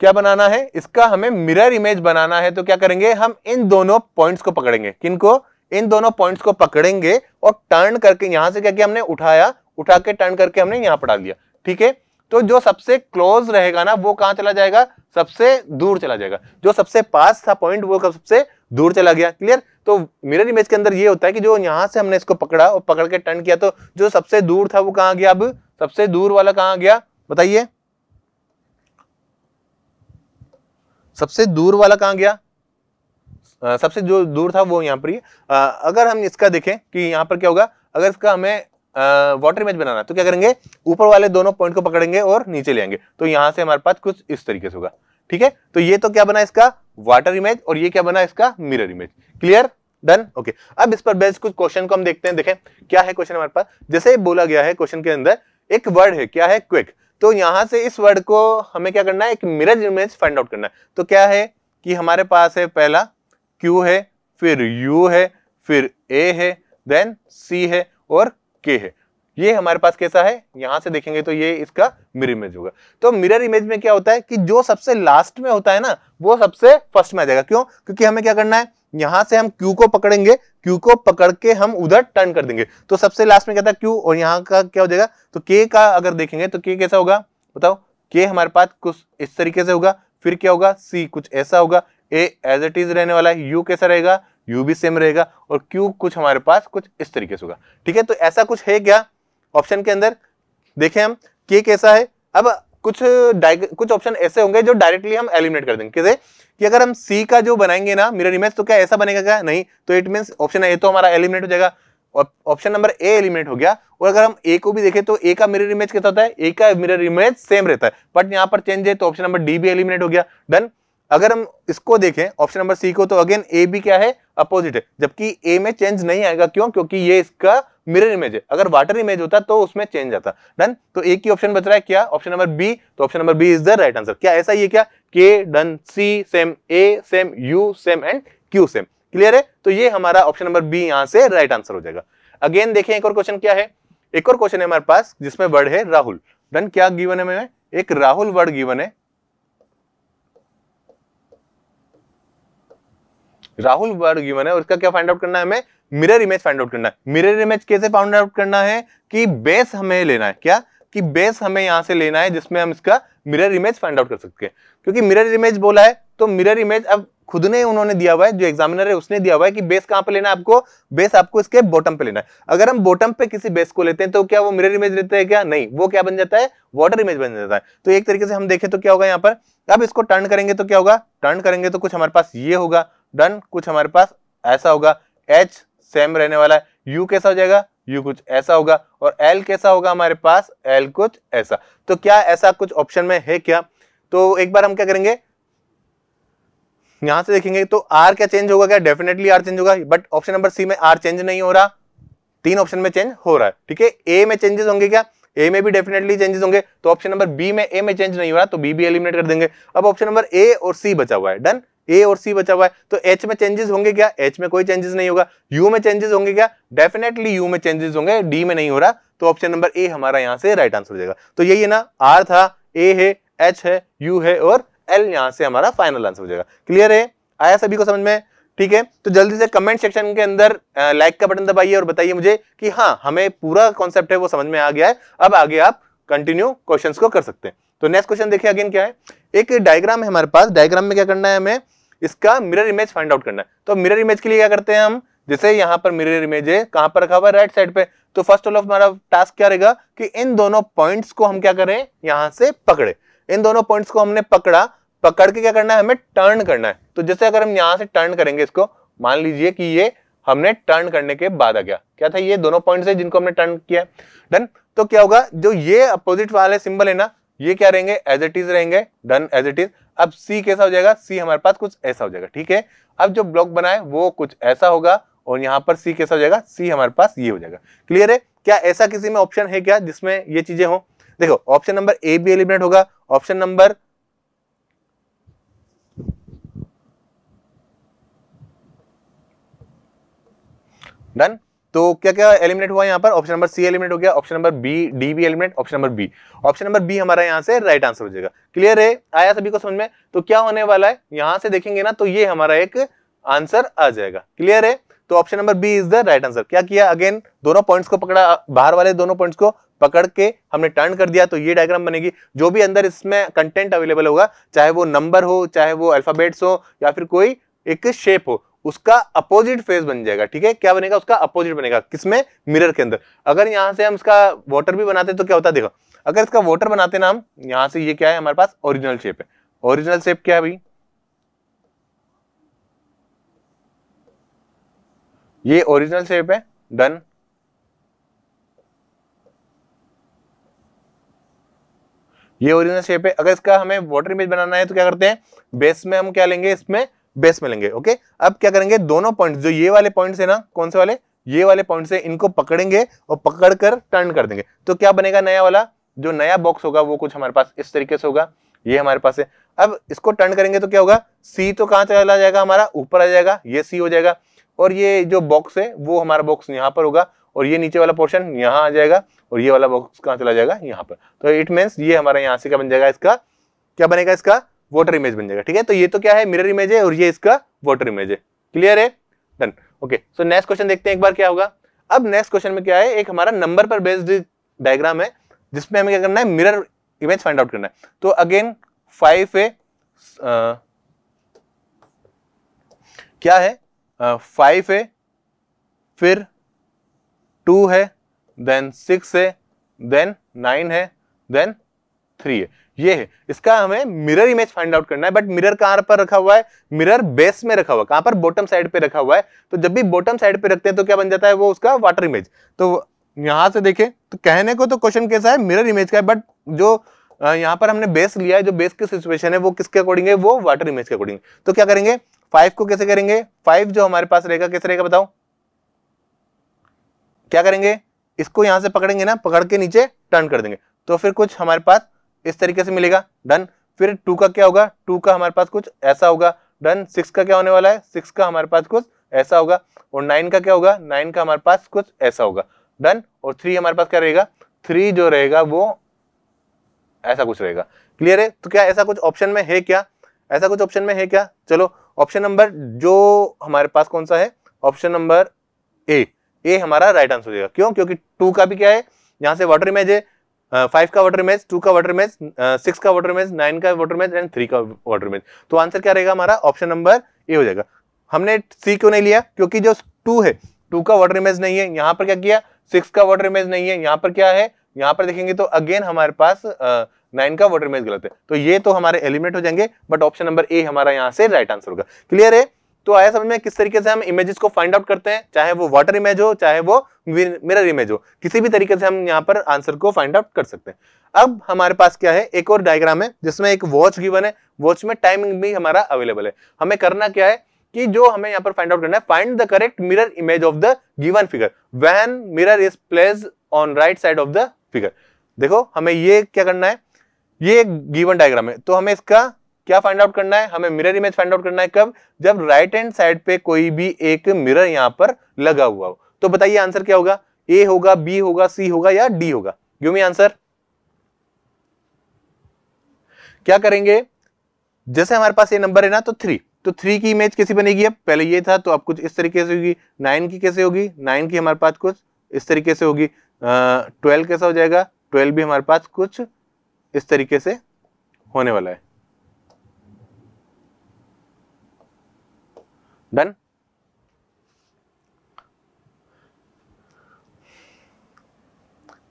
क्या बनाना है इसका हमें मिरर इमेज बनाना है तो क्या करेंगे हम इन दोनों पॉइंट्स को पकड़ेंगे किनको इन दोनों पॉइंट्स को पकड़ेंगे और टर्न करके यहां से क्या किया हमने उठाया उठा के टर्न करके हमने यहां पर डाल दिया ठीक है तो जो सबसे क्लोज रहेगा ना वो कहां चला जाएगा सबसे दूर चला जाएगा जो सबसे पास था पॉइंट वो सबसे दूर चला गया क्लियर तो मिरर इमेज के अंदर ये होता है कि जो यहां से हमने इसको पकड़ा और पकड़ के टर्न किया तो जो सबसे दूर था वो कहा गया अब सबसे दूर वाला कहा गया बताइए सबसे दूर वाला कहां गया आ, सबसे जो दूर था वो यहां पर ही अगर हम इसका देखें कि यहां पर क्या होगा अगर इसका हमें वाटर इमेज बनाना है तो क्या करेंगे ऊपर वाले दोनों पॉइंट को पकड़ेंगे और नीचे ले आएंगे तो यहां से हमारे पास कुछ इस तरीके से होगा ठीक है तो ये तो क्या बना इसका वाटर इमेज और ये क्या बना इसका mirror image clear done okay अब इस पर बेस्ट कुछ क्वेश्चन को हम देखते हैं देखें क्या है क्वेश्चन हमारे पास जैसे बोला गया है क्वेश्चन के अंदर एक वर्ड है क्या है क्विक तो यहां से इस वर्ड को हमें क्या करना है एक मिरर इमेज फाइंड आउट करना है तो क्या है कि हमारे पास है पहला क्यू है फिर यू है फिर ए है देन सी है और के है ये हमारे पास कैसा है यहां से देखेंगे तो ये इसका मिरर इमेज होगा तो मिरर इमेज में क्या होता है कि जो सबसे लास्ट में होता है ना वो सबसे फर्स्ट में आ जाएगा क्यों क्योंकि हमें क्या करना है यहां से हम क्यू को पकड़ेंगे क्यू को पकड़ के हम उधर टर्न कर देंगे तो सबसे लास्ट में क्या था क्यू और यहाँ का क्या हो जाएगा तो के का अगर देखेंगे तो के कैसा होगा बताओ के हमारे पास कुछ इस तरीके से होगा फिर क्या होगा सी कुछ ऐसा होगा ए एज इट इज रहने वाला है यू कैसा रहेगा यू भी सेम रहेगा और क्यू कुछ हमारे पास कुछ इस तरीके से होगा ठीक है तो ऐसा कुछ है क्या ऑप्शन के अंदर देखें हम के कैसा है अब कुछ कुछ ऑप्शन ऐसे होंगे जो डायरेक्टली हम एलिमिनेट कर देंगे कैसे कि अगर हम सी का जो बनाएंगे ना मिरर इमेज तो क्या ऐसा बनेगा क्या नहीं तो इट मीन ऑप्शन ए तो हमारा एलिमिनेट हो जाएगा ऑप्शन नंबर ए एलिमिनेट हो गया और अगर हम ए को भी देखें तो ए का मिरर इमेज कैसा होता है ए का मिरर इमेज सेम रहता है बट यहाँ पर चेंज है तो ऑप्शन नंबर डी भी एलिमिनेट हो गया डन अगर हम इसको देखें ऑप्शन नंबर सी को तो अगेन ए भी क्या है अपोजिट है जबकि ए में चेंज नहीं आएगा क्यों क्योंकि ये इसका मिरर इमेज है अगर वाटर इमेज होता तो उसमें चेंज आता डन तो एक ही ऑप्शन बच रहा है क्या ऑप्शन नंबर बी तो option number B is the right answer क्या ऐसा ही है क्या के done C same A same U same and Q same clear है तो ये हमारा ऑप्शन नंबर बी यहां से राइट right आंसर हो जाएगा अगेन देखें एक और क्वेश्चन क्या है एक और क्वेश्चन है हमारे पास जिसमें वर्ड है राहुल डन क्या गिवन है एक राहुल वर्ड गिवन है राहुल वर्ग ह्यूमन है और इसका क्या फाइंड आउट करना है हमें मिरर इमेज फाइंड आउट करना है मिरर इमेज कैसे फाइंड आउट करना है कि बेस हमें लेना है क्या कि बेस हमें यहां से लेना है जिसमें हम इसका मिरर इमेज फाइंड आउट कर सकते हैं क्योंकि मिरर इमेज बोला है तो मिरर इमेज अब खुद ने उन्होंने दिया हुआ है जो एग्जामिनर है उसने दिया हुआ है कि बेस कहां पे लेना है आपको बेस आपको इसके बॉटम पे लेना है अगर हम बॉटम पे किसी बेस को लेते हैं तो क्या वो मिरर इमेज लेते हैं क्या नहीं वो क्या बन जाता है वाटर इमेज बन जाता है तो एक तरीके से हम देखें तो क्या होगा यहाँ पर अब इसको टर्न करेंगे तो क्या होगा टर्न करेंगे तो कुछ हमारे पास ये होगा डन कुछ हमारे पास ऐसा होगा एच सेम रहने वाला है यू कैसा हो जाएगा यू कुछ ऐसा होगा और एल कैसा होगा हमारे पास एल कुछ ऐसा तो क्या ऐसा कुछ ऑप्शन में है क्या तो एक बार हम क्या करेंगे यहां से देखेंगे तो आर क्या चेंज होगा क्या डेफिनेटली आर चेंज होगा बट ऑप्शन नंबर सी में आर चेंज नहीं हो रहा तीन ऑप्शन में चेंज हो रहा है ठीक है ए में चेंजेस होंगे क्या ए में भी डेफिनेटली चेंजेस होंगे तो ऑप्शन नंबर बी में ए में चेंज नहीं हो रहा तो बी भी एलिमिनेट कर देंगे अब ऑप्शन नंबर ए और सी बचा हुआ है डन ए और सी बचा हुआ है तो एच में चेंजेस होंगे क्या एच में कोई चेंजेस नहीं होगा यू में चेंजेस होंगे क्या डेफिनेटली यू में चेंजेस होंगे डी में नहीं हो रहा तो ऑप्शन नंबर ए हमारा यहाँ से राइट आंसर हो जाएगा तो यही है ना आर था ए है एच है यू है और एल यहाँ से हमारा फाइनल आंसर हो जाएगा क्लियर है आया सभी को समझ में ठीक है तो जल्दी से कमेंट सेक्शन के अंदर लाइक का बटन दबाइए और बताइए मुझे कि हाँ हमें पूरा कॉन्सेप्ट है वो समझ में आ गया है अब आगे आप कंटिन्यू क्वेश्चंस को कर सकते हैं तो नेक्स्ट क्वेश्चन देखिए अगेन क्या है एक डायग्राम है हमारे पास डायग्राम में क्या करना है हमें इसका मिरर इमेज फाइंड आउट करना है तो मिरर इमेज के लिए क्या करते हैं हम जैसे यहाँ पर मिरर इमेज है कहां पर रखा हुआ है राइट साइड पे तो फर्स्ट ऑफ हमारा टास्क क्या रहेगा कि इन दोनों पॉइंट्स को हम क्या करें यहां से पकड़े इन दोनों पॉइंट्स को हमने पकड़ा पकड़ के क्या करना है हमें टर्न करना है तो जैसे अगर हम यहाँ से टर्न करेंगे इसको मान लीजिए कि ये हमने टर्न करने के बाद आ गया क्या था ये दोनों पॉइंट है जिनको हमने टर्न किया डन तो क्या होगा जो ये अपोजिट वाले सिंबल है ना ये क्या रहेंगे एज इट इज रहेंगे डन एज इट इज अब सी कैसा हो जाएगा सी हमारे पास कुछ ऐसा हो जाएगा ठीक है अब जो ब्लॉक बनाए वो कुछ ऐसा होगा और यहाँ पर सी कैसा हो जाएगा सी हमारे पास ये हो जाएगा क्लियर है क्या ऐसा किसी में ऑप्शन है क्या जिसमें ये चीजें हो देखो ऑप्शन नंबर ए भी एलिमिनेट होगा ऑप्शन नंबर डन तो क्या क्या एलिमिनेट हुआ यहाँ पर ऑप्शन नंबर सी एलिमिनेट हो गया ऑप्शन नंबर बी डी भी eliminate option number B option number B हमारा यहाँ से राइट आंसर हो जाएगा क्लियर है आया सभी को समझ में तो क्या होने वाला है यहाँ से देखेंगे ना तो ये हमारा एक आंसर आ जाएगा क्लियर है तो option number B is the right answer क्या किया अगेन दोनों पॉइंट्स को पकड़ा बाहर वाले दोनों पॉइंट्स को पकड़ के हमने टर्न कर दिया तो ये डायग्राम बनेगी जो भी अंदर इसमें कंटेंट अवेलेबल होगा चाहे वो नंबर हो चाहे वो अल्फाबेट्स हो या फिर कोई एक शेप हो उसका अपोजिट फेस बन जाएगा ठीक है क्या बनेगा उसका अपोजिट बनेगा किसमें मिरर के अंदर अगर यहां से हम इसका वाटर भी बनाते तो क्या होता है देखो अगर इसका वाटर बनाते ना हम यहां से ये क्या है हमारे पास ओरिजिनल शेप है ओरिजिनल शेप क्या है भाई ये ओरिजिनल शेप है डन ये ओरिजिनल शेप है अगर इसका हमें वाटर इमेज बनाना है तो क्या करते हैं बेस में हम क्या लेंगे इसमें बेस में लेंगे ओके अब क्या करेंगे दोनों पॉइंट जो ये वाले पॉइंट है ना कौन से वाले ये वाले पॉइंट से इनको पकड़ेंगे और पकड़कर टर्न कर देंगे तो क्या बनेगा नया वाला जो नया बॉक्स होगा वो कुछ हमारे पास इस तरीके से होगा ये हमारे पास है अब इसको टर्न करेंगे तो क्या होगा सी तो कहां चला जाएगा हमारा ऊपर आ जाएगा ये सी हो जाएगा और ये जो बॉक्स है वो हमारा बॉक्स यहाँ पर होगा और ये नीचे वाला पोर्शन यहाँ आ जाएगा और ये वाला बॉक्स कहाँ चला जाएगा यहाँ पर तो इट मीन ये हमारा यहाँ से क्या बन जाएगा इसका क्या बनेगा इसका वाटर इमेज बन जाएगा ठीक है तो ये तो क्या है मिरर इमेज है और ये इसका वाटर इमेज है क्लियर है done okay so next question देखते हैं एक बार क्या होगा अब नेक्स्ट क्वेश्चन में क्या है एक हमारा नंबर पर बेस्ड डायग्राम है जिसमें हमें क्या करना है मिरर इमेज फाइंड आउट करना है तो अगेन फाइव है क्या है फाइव है फिर टू है देन सिक्स है देन नाइन है देन थ्री है ये है इसका हमें मिरर इमेज फाइंड आउट करना है बट मिरर कहां पर रखा हुआ है मिरर बेस में रखा हुआ है कहाँ पर बॉटम साइड पे रखा हुआ है तो जब भी बॉटम साइड पे रखते हैं तो क्या बन जाता है वो उसका वाटर इमेज तो यहां से देखें तो कहने को तो क्वेश्चन कैसा है मिरर इमेज का है बट जो यहां पर हमने बेस लिया है जो बेस की सिचुएशन है वो किसके अकॉर्डिंग है वो वाटर इमेज के अकॉर्डिंग तो क्या करेंगे फाइव को कैसे करेंगे फाइव जो हमारे पास रहेगा कैसे रहेगा बताओ क्या करेंगे इसको यहां से पकड़ेंगे ना पकड़ के नीचे टर्न कर देंगे तो फिर कुछ हमारे पास इस तरीके से मिलेगा डन फिर टू का क्या होगा टू का हमारे पास कुछ ऐसा होगा डन सिक्स का क्या होने वाला है सिक्स का हमारे पास कुछ ऐसा होगा और नाइन का क्या होगा नाइन का हमारे पास कुछ ऐसा होगा डन और थ्री हमारे पास क्या रहेगा थ्री जो रहेगा वो ऐसा कुछ रहेगा क्लियर है तो क्या ऐसा कुछ ऑप्शन में है क्या ऐसा कुछ ऑप्शन में है क्या चलो ऑप्शन नंबर जो हमारे पास कौन सा है ऑप्शन नंबर ए ए हमारा राइट आंसर हो जाएगा क्यों क्योंकि टू का भी क्या है यहां से वाटर इमेज है फाइव uh, का वाटर इमेज टू का वाटर इमेज सिक्स का वाटर मैच नाइन का वाटर मैच एंड थ्री का वाटर मैच तो आंसर क्या रहेगा हमारा ऑप्शन नंबर ए हो जाएगा हमने सी क्यों नहीं लिया क्योंकि जो टू है टू का वाटर इमेज नहीं है यहाँ पर क्या किया सिक्स का वाटर इमेज नहीं है यहाँ पर क्या है यहाँ पर देखेंगे तो अगेन हमारे पास नाइन uh, का वाटर इमेज गलत है तो ये तो हमारे एलिमिनेट हो जाएंगे बट ऑप्शन नंबर ए हमारा यहाँ से राइट आंसर होगा क्लियर है तो आया समझ में किस तरीके से हम इमेजेस को फाइंड आउट करते हैं चाहे वो वाटर इमेज हो चाहे वो मिरर इमेज हो किसी भी तरीके से हम यहाँ पर आंसर को फाइंड आउट कर सकते हैं अब हमारे पास क्या है एक और डायग्राम है जिसमें एक वॉच गिवन है वॉच में टाइमिंग भी हमारा अवेलेबल है हमें करना क्या है कि जो हमें यहाँ पर फाइंड आउट करना है find the correct mirror image of the given figure when mirror is place on right side of the figure देखो हमें ये क्या करना है ये एक गिवन डायग्राम है तो हमें इसका क्या फाइंड आउट करना है हमें मिरर इमेज फाइंड आउट करना है कब जब राइट हैंड साइड पे कोई भी एक मिरर यहाँ पर लगा हुआ हो तो बताइए आंसर क्या होगा ए होगा बी होगा सी होगा या डी होगा गिव मी आंसर क्या करेंगे जैसे हमारे पास ये नंबर है ना तो थ्री तो थ्री की इमेज कैसी बनेगी अब पहले ये था तो अब कुछ इस तरीके से होगी नाइन की कैसे होगी नाइन की हमारे पास कुछ इस तरीके से होगी ट्वेल्व कैसा हो जाएगा ट्वेल्व भी हमारे पास कुछ इस तरीके से होने वाला है डन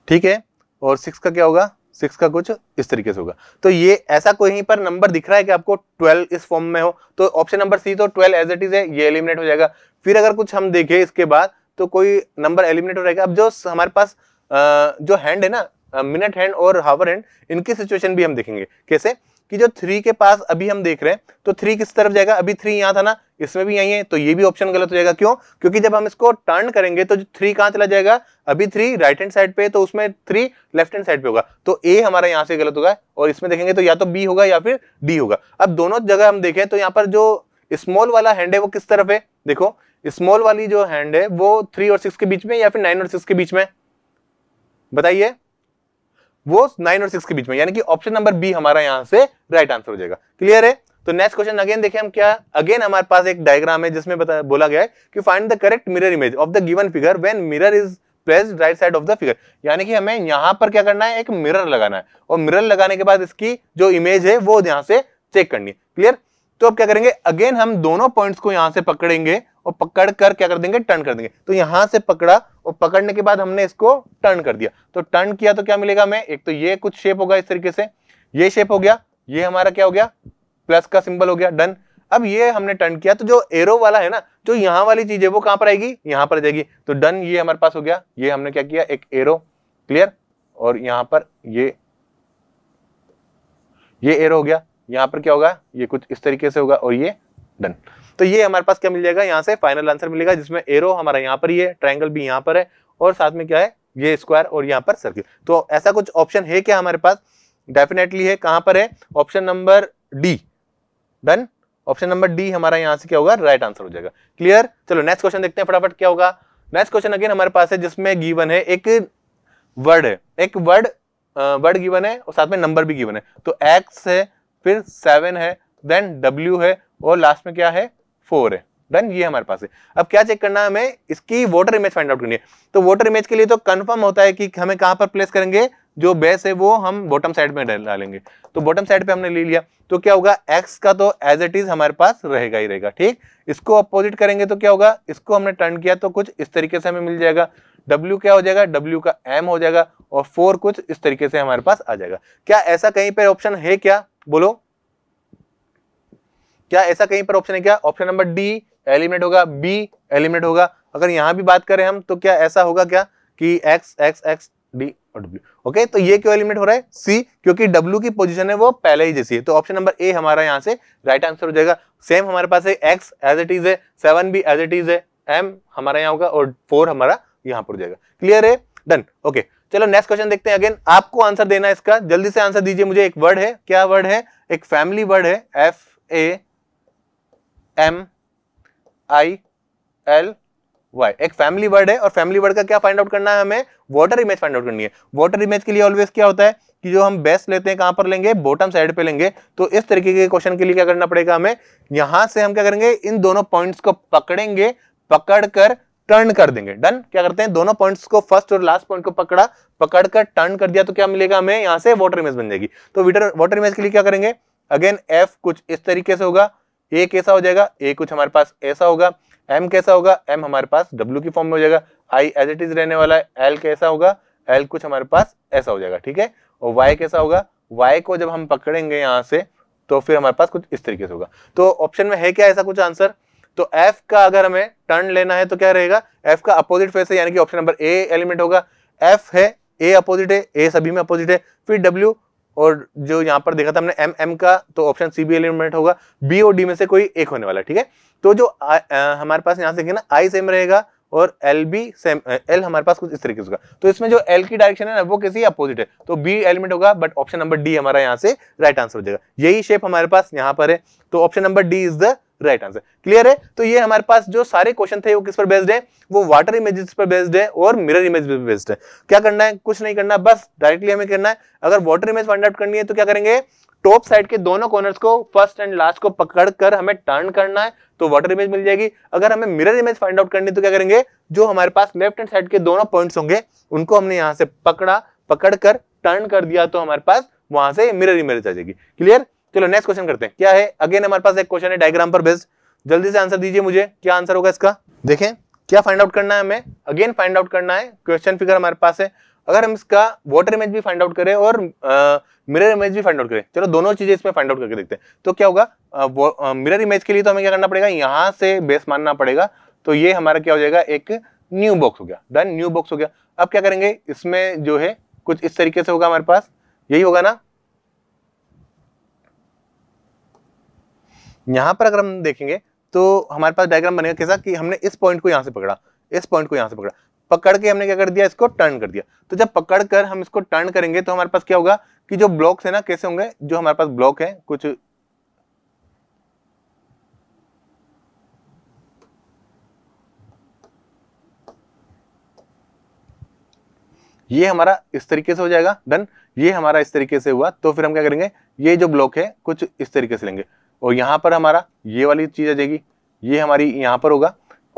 ठीक है और सिक्स का क्या होगा सिक्स का कुछ इस तरीके से होगा तो ये ऐसा कोई पर नंबर दिख रहा है कि आपको ट्वेल्व इस फॉर्म में हो तो ऑप्शन नंबर सी तो ट्वेल्व एज इट इज है ये एलिमिनेट हो जाएगा फिर अगर कुछ हम देखें इसके बाद तो कोई नंबर एलिमिनेट हो जाएगा अब जो हमारे पास जो हैंड है ना मिनट हैंड और हावर हैंड इनकी सिचुएशन भी हम देखेंगे कैसे कि जो थ्री के पास अभी हम देख रहे हैं तो थ्री किस तरफ जाएगा अभी थ्री यहां था ना इसमें भी यही है तो ये भी ऑप्शन गलत हो जाएगा क्यों क्योंकि जब हम इसको टर्न करेंगे तो थ्री कहां चला जाएगा अभी थ्री राइट हैंड साइड पे तो उसमें थ्री लेफ्ट हैंड साइड पे होगा तो ए हमारा यहाँ से गलत होगा और इसमें देखेंगे तो या तो बी होगा या फिर डी होगा अब दोनों जगह हम देखें तो यहाँ पर जो स्मॉल वाला हैंड है वो किस तरफ है देखो स्मॉल वाली जो हैंड है वो थ्री और सिक्स के बीच में या फिर नाइन और सिक्स के बीच में बताइए वो नाइन और सिक्स के बीच में यानी कि ऑप्शन नंबर बी हमारा यहाँ से राइट आंसर हो जाएगा क्लियर है तो नेक्स्ट क्वेश्चन अगेन देखें हम क्या अगेन हमारे पास एक डायग्राम है जिसमें बता, बोला गया है कि find the correct mirror image of the given figure when mirror is place right side of the figure यानी कि हमें यहाँ पर क्या करना है एक मिरर लगाना है और मिरर लगाने के बाद इसकी जो इमेज है वो यहां से चेक करनी है क्लियर तो अब क्या करेंगे अगेन हम दोनों पॉइंट्स को यहाँ से पकड़ेंगे और पकड़ कर क्या कर देंगे टर्न कर देंगे तो यहां से पकड़ा और पकड़ने के बाद हमने इसको टर्न कर दिया तो टर्न किया तो क्या मिलेगा हमें एक तो ये कुछ शेप होगा इस तरीके से ये शेप हो गया ये हमारा क्या हो गया प्लस का सिंबल हो गया डन अब ये हमने टर्न किया तो जो एरो वाला है ना जो यहाँ वाली चीज है वो कहां पर आएगी यहां पर जाएगी तो डन ये हमारे पास हो गया ये हमने क्या किया एक एरो क्लियर और यहां पर ये ये एरो हो गया यहां पर क्या होगा ये कुछ इस तरीके से होगा और ये डन तो ये हमारे पास क्या मिल जाएगा यहाँ से फाइनल आंसर मिलेगा जिसमें एरो हमारा यहाँ पर ही है ट्राइंगल भी यहाँ पर है और साथ में क्या है ये स्क्वायर और यहाँ पर सर्किल तो ऐसा कुछ ऑप्शन है क्या हमारे पास डेफिनेटली है कहाँ पर है option number D done option number D हमारा यहाँ से क्या होगा राइट आंसर हो जाएगा क्लियर चलो नेक्स्ट क्वेश्चन देखते हैं फटाफट क्या होगा नेक्स्ट क्वेश्चन अगेन हमारे पास है जिसमें गीवन है एक वर्ड है एक वर्ड वर्ड गिवन है और साथ में नंबर भी गिवन है तो एक्स है फिर सेवन है देन डब्ल्यू है और लास्ट में क्या है फोर है डन ये हमारे पास है अब क्या चेक करना है हमें इसकी वोटर इमेज फाइंड आउट करनी है तो वोटर इमेज के लिए तो कंफर्म होता है कि हमें कहाँ पर प्लेस करेंगे जो बेस है वो हम बॉटम साइड में डालेंगे तो बॉटम साइड पे हमने ले लिया तो क्या होगा एक्स का तो एज इट इज हमारे पास रहेगा ही रहेगा ठीक इसको अपोजिट करेंगे तो क्या होगा इसको हमने टर्न किया तो कुछ इस तरीके से हमें मिल जाएगा डब्ल्यू क्या हो जाएगा डब्ल्यू का एम हो जाएगा और फोर कुछ इस तरीके से हमारे पास आ जाएगा क्या ऐसा कहीं पर ऑप्शन है क्या बोलो क्या ऐसा कहीं पर ऑप्शन है क्या ऑप्शन नंबर डी एलिमिनेट होगा बी एलिमिनेट होगा अगर यहाँ भी बात करें हम तो क्या ऐसा होगा क्या कि एक्स एक्स एक्स डी और डब्ल्यू ओके तो ये क्यों एलिमिनेट हो रहा है सी क्योंकि डब्ल्यू की पोजीशन है वो पहले ही जैसी है तो ऑप्शन नंबर ए हमारा यहाँ से राइट आंसर हो जाएगा सेम हमारे पास है एक्स एज इट इज है seven B as it is है एम हमारा यहाँ होगा और फोर हमारा यहाँ पर हो जाएगा क्लियर है डन ओके चलो नेक्स्ट क्वेश्चन देखते हैं अगेन आपको आंसर देना है इसका जल्दी से आंसर दीजिए मुझे एक वर्ड है क्या वर्ड है एक फैमिली वर्ड है F A M I L Y एक फैमिली वर्ड है और फैमिली वर्ड का क्या फाइंड आउट करना है हमें वाटर इमेज फाइंड आउट करनी है वाटर इमेज के लिए ऑलवेज क्या होता है कि जो हम बेस्ट लेते हैं कहां पर लेंगे बॉटम साइड पे लेंगे तो इस तरीके के क्वेश्चन के लिए क्या करना पड़ेगा हमें यहां से हम क्या करेंगे इन दोनों पॉइंट्स को पकड़ेंगे पकड़कर टर्न कर देंगे डन क्या करते हैं दोनों पॉइंट्स को फर्स्ट और लास्ट पॉइंट को पकड़ा पकड़कर टर्न कर दिया तो क्या मिलेगा हमें यहां से वॉटर इमेज बन जाएगी तो वॉटर इमेज के लिए क्या करेंगे अगेन एफ कुछ इस तरीके से होगा ए कैसा हो जाएगा ए कुछ हमारे पास ऐसा होगा एम कैसा होगा एम हमारे पास डब्ल्यू की फॉर्म में हो जाएगा आई एज इट इज रहने वाला है एल कैसा होगा एल कुछ हमारे पास ऐसा हो जाएगा ठीक है और वाई कैसा होगा वाई को जब हम पकड़ेंगे यहाँ से तो फिर हमारे पास कुछ इस तरीके से होगा तो ऑप्शन में है क्या ऐसा कुछ आंसर तो एफ का अगर हमें टर्न लेना है तो क्या रहेगा एफ का अपोजिट फेस है यानी कि ऑप्शन नंबर ए एलिमेंट होगा एफ है ए अपोजिट है ए सभी में अपोजिट है फिर डब्ल्यू और जो यहाँ पर देखा था हमने एम एम का तो ऑप्शन सी बी एलिमेंट होगा बी और डी में से कोई एक होने वाला ठीक है तो जो आ, आ, हमारे पास यहाँ से देखिए ना आई सेम रहेगा और एल बी सेम एल हमारे पास कुछ इस तरीके से होगा तो इसमें जो एल की डायरेक्शन है ना वो किसी अपोजिट है तो बी एलिमेंट होगा बट ऑप्शन नंबर डी हमारा यहाँ से राइट आंसर हो जाएगा यही शेप हमारे पास यहाँ पर है तो option number D is the right answer clear है तो ये हमारे पास जो सारे क्वेश्चन थे वो किस पर बेस्ड है वो वाटर इमेजेस पर बेस्ड है और मिरर इमेज पर बेस्ड है क्या करना है कुछ नहीं करना बस डायरेक्टली हमें करना है अगर वाटर इमेज फाइंड आउट करनी है तो क्या करेंगे टॉप साइड के दोनों कॉर्नर्स को फर्स्ट एंड लास्ट को पकड़ कर हमें टर्न करना है तो वाटर इमेज मिल जाएगी अगर हमें मिरर इमेज फाइंड आउट करनी है तो क्या करेंगे जो हमारे पास लेफ्ट एंड साइड के दोनों पॉइंट्स होंगे उनको हमने यहाँ से पकड़ा पकड़ कर टर्न कर दिया तो हमारे पास वहां से मिरर इमेज आ जाएगी क्लियर चलो नेक्स्ट क्वेश्चन करते हैं क्या है अगेन हमारे पास एक क्वेश्चन है डायग्राम पर बेस्ड जल्दी से आंसर दीजिए मुझे क्या आंसर होगा इसका देखें क्या फाइंड आउट करना है हमें अगेन फाइंड आउट करना है क्वेश्चन फिगर हमारे पास है अगर हम इसका वाटर इमेज भी फाइंड आउट करें और मिरर इमेज भी फाइंड आउट करें चलो दोनों चीजें इसमें फाइंड आउट करके देखते हैं तो क्या होगा मिरर इमेज के लिए तो हमें क्या करना पड़ेगा यहाँ से बेस मानना पड़ेगा तो ये हमारा क्या हो जाएगा एक न्यू बॉक्स हो गया डन न्यू बॉक्स हो गया अब क्या करेंगे इसमें जो है कुछ इस तरीके से होगा हमारे पास यही होगा ना यहाँ पर अगर हम देखेंगे तो हमारे पास डायग्राम बनेगा कैसा कि हमने इस पॉइंट को यहाँ से पकड़ा इस पॉइंट को यहाँ से पकड़ा पकड़ के हमने क्या कर दिया इसको टर्न कर दिया तो जब पकड़ कर हम इसको टर्न करेंगे तो हमारे पास क्या होगा कि जो ब्लॉक्स है ना कैसे होंगे जो हमारे पास ब्लॉक है कुछ ये हमारा इस तरीके से हो जाएगा डन ये हमारा इस तरीके से हुआ तो फिर हम क्या करेंगे ये जो ब्लॉक है कुछ इस तरीके से लेंगे और यहाँ पर हमारा ये वाली चीज़ आ जाएगी ये हमारी यहाँ पर होगा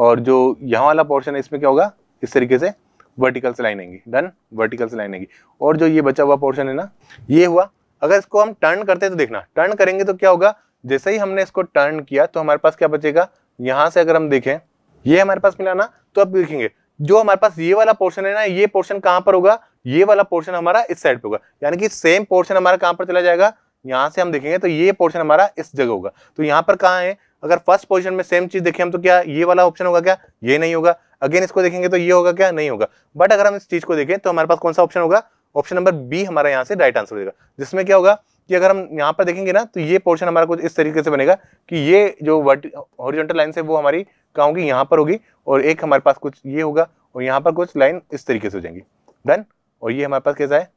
और जो यहाँ वाला पोर्शन है इसमें क्या होगा इस तरीके से वर्टिकल से लाइन आएंगी डन वर्टिकल से लाइन आएगी और जो ये बचा हुआ पोर्शन है ना ये हुआ अगर इसको हम टर्न करते हैं तो देखना टर्न करेंगे तो क्या होगा जैसे ही हमने इसको टर्न किया तो हमारे पास क्या बचेगा यहाँ से अगर हम देखें ये हमारे पास मिला ना तो अब देखेंगे जो हमारे पास ये वाला पोर्शन है ना ये पोर्शन कहाँ पर होगा ये वाला पोर्शन हमारा इस साइड पे होगा यानी कि सेम पोर्शन हमारा कहाँ पर चला जाएगा यहाँ से हम देखेंगे तो ये पोर्शन हमारा इस जगह होगा तो यहाँ पर कहाँ है अगर फर्स्ट पोजीशन में सेम चीज देखें हम तो क्या ये वाला ऑप्शन होगा क्या ये नहीं होगा अगेन इसको देखेंगे तो ये होगा क्या नहीं होगा बट अगर हम इस चीज को देखें तो हमारे पास कौन सा ऑप्शन होगा ऑप्शन नंबर बी हमारा यहाँ से राइट आंसर देगा जिसमें क्या होगा कि अगर हम यहाँ पर देखेंगे ना तो ये पोर्शन हमारा कुछ इस तरीके से बनेगा कि ये जो वर्ट हॉरिजॉन्टल लाइन है वो हमारी क्या होगी यहाँ पर होगी और एक हमारे पास कुछ ये होगा और यहाँ पर कुछ लाइन इस तरीके से हो जाएंगी डन और ये हमारे पास कैसा है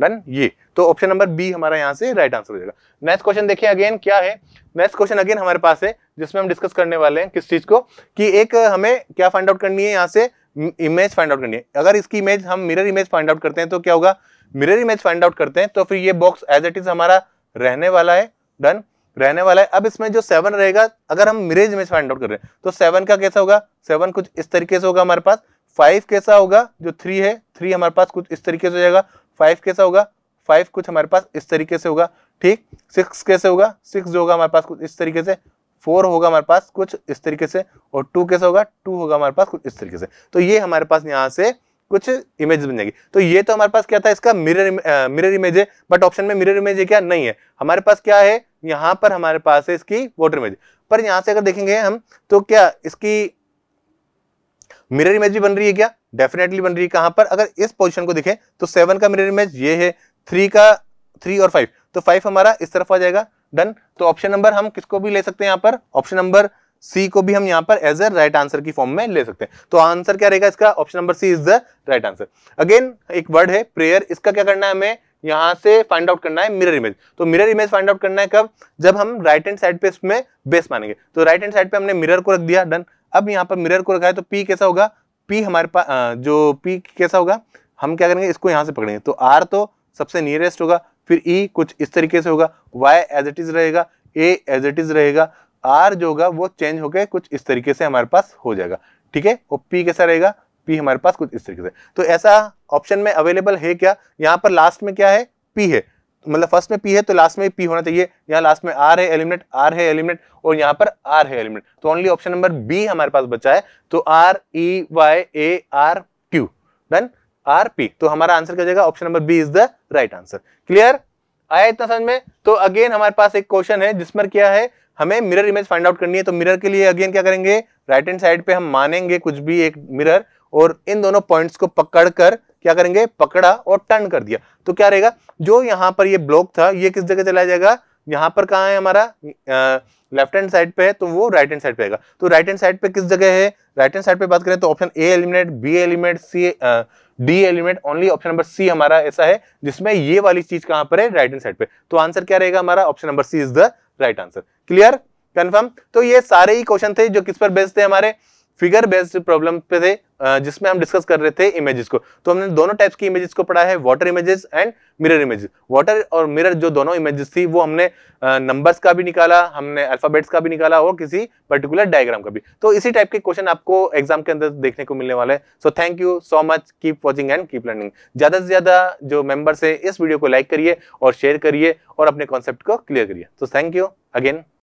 डन ये तो ऑप्शन नंबर बी हमारा यहाँ से राइट आंसर हो जाएगा नेक्स्ट क्वेश्चन देखिए अगेन क्या है नेक्स्ट क्वेश्चन अगेन हमारे पास है जिसमें हम डिस्कस करने वाले हैं किस चीज को कि एक हमें क्या फाइंड आउट करनी है यहाँ से इमेज फाइंड आउट करनी है अगर इसकी इमेज हम मिरर इमेज फाइंड आउट करते हैं तो क्या होगा मिरर इमेज फाइंड आउट करते हैं तो फिर ये बॉक्स एज इट इज हमारा रहने वाला है डन रहने वाला है अब इसमें जो सेवन रहेगा अगर हम मिरर इमेज फाइंड आउट कर रहे हैं तो सेवन का कैसा होगा सेवन कुछ इस तरीके से होगा हमारे पास फाइव कैसा होगा जो थ्री है थ्री हमारे पास कुछ इस तरीके से हो जाएगा फाइव कैसा होगा फाइव कुछ हमारे पास इस तरीके से होगा ठीक सिक्स कैसे होगा सिक्स जो होगा हमारे पास कुछ इस तरीके से फोर होगा हमारे पास कुछ इस तरीके से और टू कैसे होगा टू होगा हमारे पास कुछ इस तरीके से तो ये हमारे पास यहाँ से कुछ इमेज बन जाएगी तो ये तो हमारे पास क्या था इसका मिरर मिरर इमेज है बट ऑप्शन में मिरर इमेज है क्या नहीं है हमारे पास क्या है यहाँ पर हमारे पास है इसकी वोटर इमेज पर यहाँ से अगर देखेंगे हम तो क्या इसकी मिरर इमेज भी बन रही है क्या डेफिनेटली बन रही है कहां पर अगर इस पोजिशन को देखें तो सेवन का मिरर इमेज ये है थ्री का थ्री और फाइव तो फाइव हमारा इस तरफ आ जाएगा डन तो ऑप्शन नंबर हम किसको भी ले सकते हैं यहां पर ऑप्शन नंबर सी को भी हम यहाँ पर एज ए राइट आंसर की फॉर्म में ले सकते हैं तो आंसर क्या रहेगा इसका option number C is the right answer again एक वर्ड है प्रेयर इसका क्या करना है हमें यहाँ से फाइंड आउट करना है मिरर इमेज तो मिरर इमेज फाइंड आउट करना है कब जब हम राइट हैंड साइड पे इसमें बेस मानेंगे तो राइट हैंड साइड पे हमने मिरर को रख दिया डन अब यहाँ पर मिरर को रखा है तो पी कैसा होगा पी हमारे पास जो पी कैसा होगा हम क्या करेंगे इसको यहाँ से पकड़ेंगे तो आर तो सबसे नियरेस्ट होगा फिर ई e कुछ इस तरीके से होगा वाई एज इट इज़ रहेगा ए एज इट इज़ रहेगा आर जो होगा वो चेंज होकर कुछ इस तरीके से हमारे पास हो जाएगा ठीक है और पी कैसा रहेगा पी हमारे पास कुछ इस तरीके से तो ऐसा ऑप्शन में अवेलेबल है क्या यहाँ पर लास्ट में क्या है पी है मतलब फर्स्ट में पी है तो लास्ट में भी पी होना चाहिए यहाँ लास्ट में आर है एलिमिनेट आर है एलिमिनेट और यहाँ पर आर है एलिमिनेट तो ओनली ऑप्शन नंबर बी हमारे पास बचा है तो R E Y A R Q done R P तो हमारा आंसर क्या जाएगा option number B is the right answer clear आया इतना समझ में तो अगेन हमारे पास एक क्वेश्चन है जिसमें क्या है हमें मिरर इमेज फाइंड आउट करनी है तो मिरर के लिए अगेन क्या करेंगे राइट हैंड साइड पे हम मानेंगे कुछ भी एक मिरर और इन दोनों पॉइंट्स को पकड़कर क्या करेंगे पकड़ा और टर्न कर दिया तो क्या रहेगा जो यहाँ पर ये ब्लॉक था ये किस जगह चला जाएगा यहाँ पर कहाँ है हमारा लेफ्ट हैंड साइड पे है तो वो राइट हैंड साइड पे आएगा तो राइट हैंड साइड पे किस जगह है राइट हैंड साइड पे बात करें तो option A element B element C D element only option number C हमारा ऐसा है जिसमें ये वाली चीज कहाँ पर है राइट हैंड साइड पे तो आंसर क्या रहेगा हमारा option number C is the right answer clear confirm तो ये सारे ही क्वेश्चन थे जो किस पर बेस्ट थे हमारे फिगर बेस्ड प्रॉब्लम पे थे जिसमें हम डिस्कस कर रहे थे इमेजेस को तो हमने दोनों टाइप्स की इमेजेस को पढ़ा है water images and mirror images water और मिरर जो दोनों इमेजेस थी वो हमने नंबर्स का भी निकाला हमने अल्फाबेट्स का भी निकाला और किसी पर्टिकुलर डायग्राम का भी तो इसी टाइप के क्वेश्चन आपको एग्जाम के अंदर देखने को मिलने वाला है so thank you so much keep watching and keep learning ज़्यादा से ज़्यादा जो मेम्बर्स है इस वीडियो को लाइक करिए और शेयर करिए और अपने कॉन्सेप्ट को क्लियर करिए तो थैंक यू अगेन